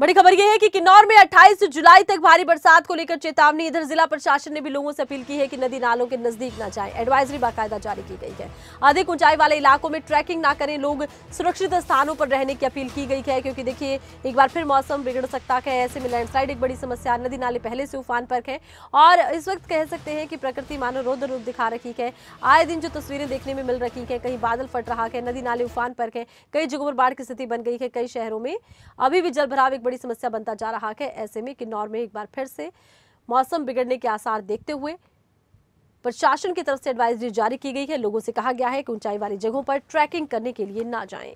बड़ी खबर यह है कि किन्नौर में 28 जुलाई तक भारी बरसात को लेकर चेतावनी इधर जिला प्रशासन ने भी लोगों से अपील की है कि नदी नालों के नजदीक ना जाएं एडवाइजरी बाकायदा जारी की गई है अधिक ऊंचाई वाले इलाकों में ट्रैकिंग ना करें लोग सुरक्षित स्थानों पर रहने की अपील की गई है क्योंकि देखिए एक बार फिर मौसम बिगड़ सकता है ऐसे में लैंडस्लाइड एक बड़ी समस्या नदी नाले पहले से उफान पर है और इस वक्त कह सकते हैं कि प्रकृति मानव रौद्र रूप दिखा रखी है आए दिन जो तस्वीरें देखने में मिल रखी है कहीं बादल फट रहा है नदी नाले उफान पर है कई जगहों पर बाढ़ की स्थिति बन गई है कई शहरों में अभी भी जलभराव बड़ी समस्या बनता जा रहा है ऐसे में किन्नौर में एक बार फिर से मौसम बिगड़ने के आसार देखते हुए प्रशासन की तरफ से एडवाइजरी जारी की गई है लोगों से कहा गया है कि ऊंचाई वाली जगहों पर ट्रैकिंग करने के लिए ना जाएं।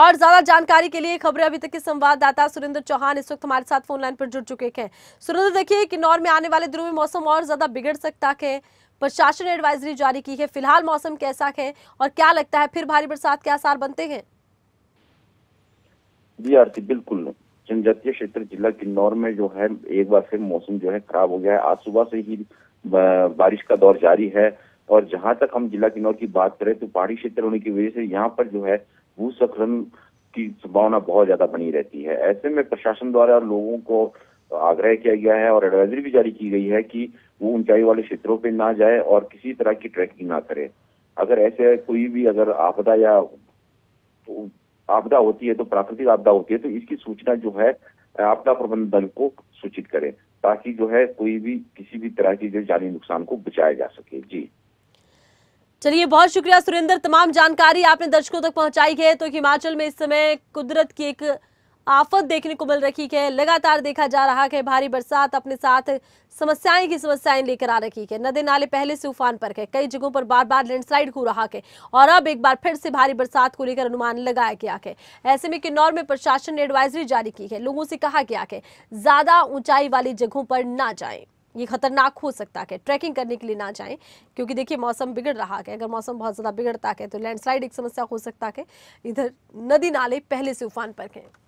और ज्यादा जानकारी के लिए खबरें अभी तक के संवाददाता सुरेंद्र चौहान इस वक्त हमारे साथ फोन लाइन पर जुड़ चुके हैं सुरेंद्र देखिए किन्नौर में आने वाले दिनों में मौसम और ज्यादा बिगड़ सकता है प्रशासन ने एडवाइजरी जारी की है फिलहाल मौसम कैसा है और क्या लगता है फिर भारी बरसात के आसार बनते हैं जी आरती बिल्कुल जनजातीय क्षेत्र जिला किन्नौर में जो है एक बार फिर मौसम जो है खराब हो गया है आज सुबह से ही बारिश का दौर जारी है और जहां तक हम जिला किन्नौर की बात करें तो पहाड़ी क्षेत्र होने की वजह से यहाँ पर जो है भूस्खलन की संभावना बहुत ज्यादा बनी रहती है ऐसे में प्रशासन द्वारा लोगों को तो आग्रह किया गया है और एडवाइजरी भी जारी की गई है कि वो ऊंचाई वाले क्षेत्रों पे ना जाए और किसी तरह की ट्रैकिंग ना करे अगर ऐसे कोई भी अगर आपदा या आपदा होती है तो प्राकृतिक आपदा होती है तो इसकी सूचना जो है आपदा प्रबंधन को सूचित करें ताकि जो है कोई भी किसी भी तरह की जो जानी नुकसान को बचाया जा सके जी चलिए बहुत शुक्रिया सुरेंद्र तमाम जानकारी आपने दर्शकों तक पहुंचाई है तो हिमाचल में इस समय कुदरत की एक आफत देखने को मिल रखी है लगातार देखा जा रहा है भारी बरसात अपने साथ समस्याएं की समस्याएं लेकर आ रखी है नदी नाले पहले से उफान पर है कई जगहों पर बार बार लैंडस्लाइड हो रहा है और अब एक बार फिर से भारी बरसात को लेकर अनुमान लगाया गया है ऐसे में किन्नौर में प्रशासन ने एडवाइजरी जारी की है लोगों से कहा गया है ज्यादा ऊंचाई वाली जगहों पर ना जाए ये खतरनाक हो सकता है ट्रैकिंग करने के लिए ना जाएं क्योंकि देखिए मौसम बिगड़ रहा है अगर मौसम बहुत ज़्यादा बिगड़ता है तो लैंडस्लाइड एक समस्या हो सकता है इधर नदी नाले पहले से उफान पर हैं